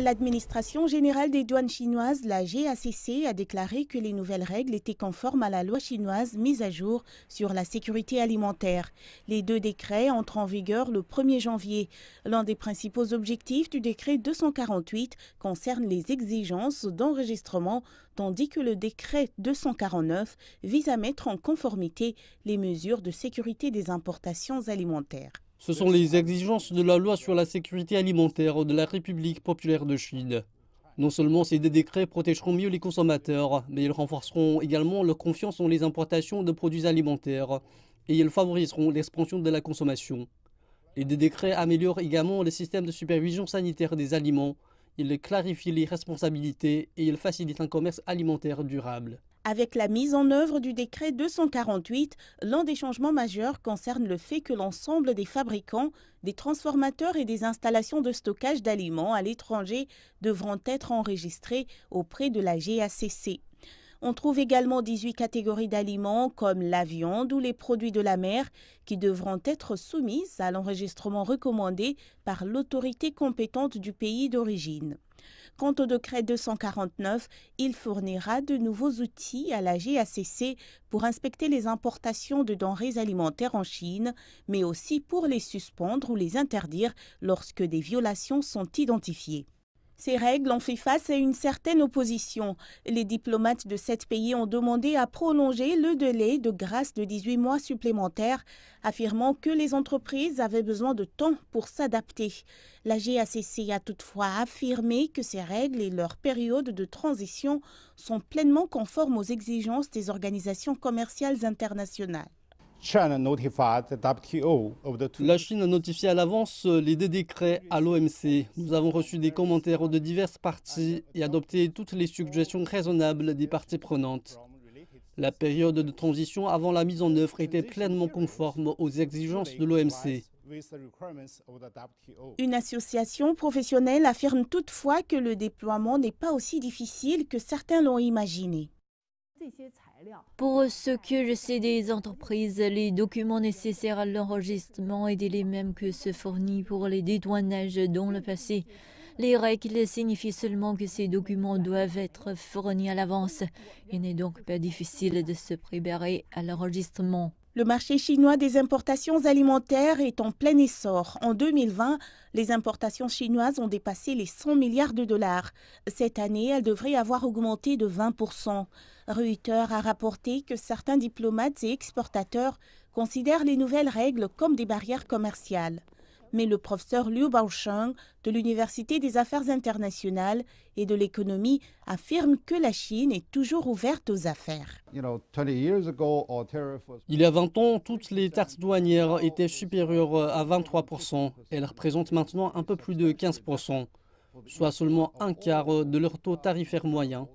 L'administration générale des douanes chinoises, la GACC, a déclaré que les nouvelles règles étaient conformes à la loi chinoise mise à jour sur la sécurité alimentaire. Les deux décrets entrent en vigueur le 1er janvier. L'un des principaux objectifs du décret 248 concerne les exigences d'enregistrement, tandis que le décret 249 vise à mettre en conformité les mesures de sécurité des importations alimentaires. Ce sont les exigences de la loi sur la sécurité alimentaire de la République populaire de Chine. Non seulement ces deux décrets protégeront mieux les consommateurs, mais ils renforceront également leur confiance dans les importations de produits alimentaires et ils favoriseront l'expansion de la consommation. Les deux décrets améliorent également le système de supervision sanitaire des aliments, ils clarifient les responsabilités et ils facilitent un commerce alimentaire durable. Avec la mise en œuvre du décret 248, l'un des changements majeurs concerne le fait que l'ensemble des fabricants, des transformateurs et des installations de stockage d'aliments à l'étranger devront être enregistrés auprès de la GACC. On trouve également 18 catégories d'aliments comme la viande ou les produits de la mer qui devront être soumises à l'enregistrement recommandé par l'autorité compétente du pays d'origine. Quant au décret 249, il fournira de nouveaux outils à la GACC pour inspecter les importations de denrées alimentaires en Chine, mais aussi pour les suspendre ou les interdire lorsque des violations sont identifiées. Ces règles ont fait face à une certaine opposition. Les diplomates de sept pays ont demandé à prolonger le délai de grâce de 18 mois supplémentaires, affirmant que les entreprises avaient besoin de temps pour s'adapter. La GACC a toutefois affirmé que ces règles et leur période de transition sont pleinement conformes aux exigences des organisations commerciales internationales. La Chine a notifié à l'avance euh, les deux décrets à l'OMC. Nous avons reçu des commentaires de diverses parties et adopté toutes les suggestions raisonnables des parties prenantes. La période de transition avant la mise en œuvre était pleinement conforme aux exigences de l'OMC. Une association professionnelle affirme toutefois que le déploiement n'est pas aussi difficile que certains l'ont imaginé. Pour ce que je sais des entreprises, les documents nécessaires à l'enregistrement étaient les mêmes que ceux fournis pour les dédouanages dans le passé. Les règles signifient seulement que ces documents doivent être fournis à l'avance. Il n'est donc pas difficile de se préparer à l'enregistrement. Le marché chinois des importations alimentaires est en plein essor. En 2020, les importations chinoises ont dépassé les 100 milliards de dollars. Cette année, elles devraient avoir augmenté de 20%. Reuters a rapporté que certains diplomates et exportateurs considèrent les nouvelles règles comme des barrières commerciales mais le professeur Liu Baosheng de l'Université des Affaires internationales et de l'économie affirme que la Chine est toujours ouverte aux affaires. Il y a 20 ans, toutes les taxes douanières étaient supérieures à 23%. Elles représentent maintenant un peu plus de 15%, soit seulement un quart de leur taux tarifaire moyen.